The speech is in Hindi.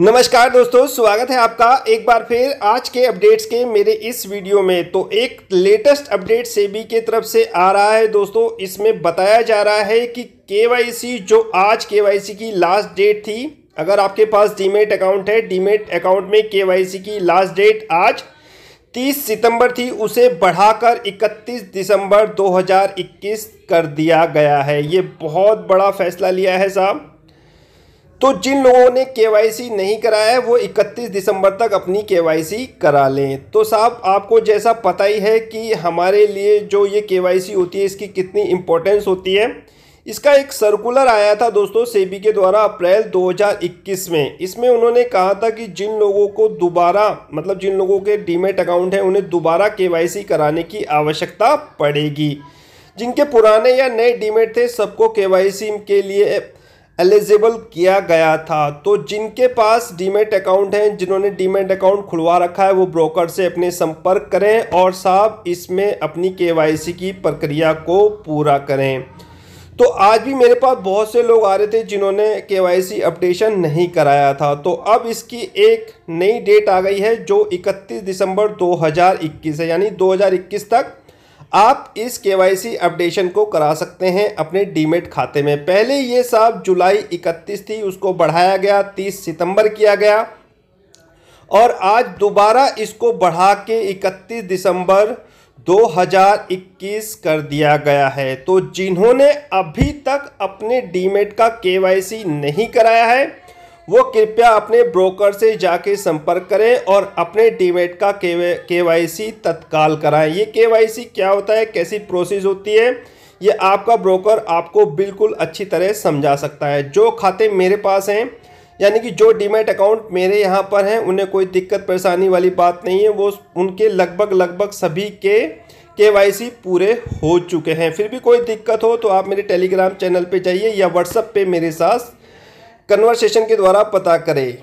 नमस्कार दोस्तों स्वागत है आपका एक बार फिर आज के अपडेट्स के मेरे इस वीडियो में तो एक लेटेस्ट अपडेट सेबी के तरफ से आ रहा है दोस्तों इसमें बताया जा रहा है कि केवाईसी जो आज केवाईसी की लास्ट डेट थी अगर आपके पास डीमेट अकाउंट है डीमेट अकाउंट में केवाईसी की लास्ट डेट आज 30 सितंबर थी उसे बढ़ाकर 31 दिसंबर 2021 कर दिया गया है ये बहुत बड़ा फैसला लिया है साहब तो जिन लोगों ने के नहीं कराया है वो 31 दिसंबर तक अपनी के करा लें तो साहब आपको जैसा पता ही है कि हमारे लिए जो ये के होती है इसकी कितनी इम्पोर्टेंस होती है इसका एक सर्कुलर आया था दोस्तों सेबी के द्वारा अप्रैल 2021 में इसमें उन्होंने कहा था कि जिन लोगों को दोबारा मतलब जिन लोगों के डीमेट अकाउंट हैं उन्हें दोबारा के कराने की आवश्यकता पड़ेगी जिनके पुराने या नए डीमेट थे सबको के के लिए एलिजिबल किया गया था तो जिनके पास डीमेट अकाउंट हैं जिन्होंने डीमेट अकाउंट खुलवा रखा है वो ब्रोकर से अपने संपर्क करें और साहब इसमें अपनी केवाईसी की प्रक्रिया को पूरा करें तो आज भी मेरे पास बहुत से लोग आ रहे थे जिन्होंने के अपडेशन नहीं कराया था तो अब इसकी एक नई डेट आ गई है जो 31 दिसंबर 2021 है यानी 2021 तक आप इस केवाईसी अपडेशन को करा सकते हैं अपने डीमेट खाते में पहले ये साहब जुलाई 31 थी उसको बढ़ाया गया 30 सितंबर किया गया और आज दोबारा इसको बढ़ा के 31 दिसंबर 2021 कर दिया गया है तो जिन्होंने अभी तक अपने डीमेट का केवाईसी नहीं कराया है वो कृपया अपने ब्रोकर से जाके संपर्क करें और अपने डीमेट का के वाई तत्काल कराएं ये के क्या होता है कैसी प्रोसेस होती है ये आपका ब्रोकर आपको बिल्कुल अच्छी तरह समझा सकता है जो खाते मेरे पास हैं यानी कि जो डीमेट अकाउंट मेरे यहाँ पर हैं उन्हें कोई दिक्कत परेशानी वाली बात नहीं है वो उनके लगभग लगभग सभी के के पूरे हो चुके हैं फिर भी कोई दिक्कत हो तो आप मेरे टेलीग्राम चैनल पे जाइए या व्हाट्सअप पे मेरे साथ कन्वर्सेशन के द्वारा पता करें